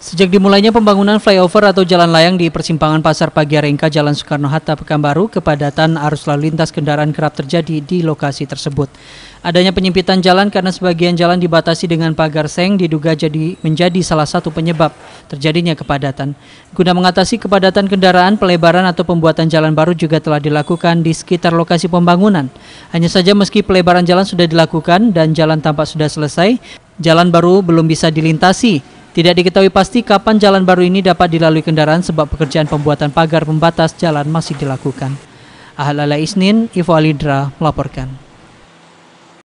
Sejak dimulainya pembangunan flyover atau jalan layang di persimpangan Pasar Pagi Jalan Soekarno-Hatta Pekanbaru, kepadatan arus lalu lintas kendaraan kerap terjadi di lokasi tersebut. Adanya penyempitan jalan karena sebagian jalan dibatasi dengan pagar seng diduga jadi menjadi salah satu penyebab terjadinya kepadatan. Guna mengatasi kepadatan kendaraan, pelebaran atau pembuatan jalan baru juga telah dilakukan di sekitar lokasi pembangunan. Hanya saja meski pelebaran jalan sudah dilakukan dan jalan tampak sudah selesai, jalan baru belum bisa dilintasi tidak diketahui pasti kapan jalan baru ini dapat dilalui kendaraan sebab pekerjaan pembuatan pagar pembatas jalan masih dilakukan. Ahlala Isnin, Ivo Alidra melaporkan.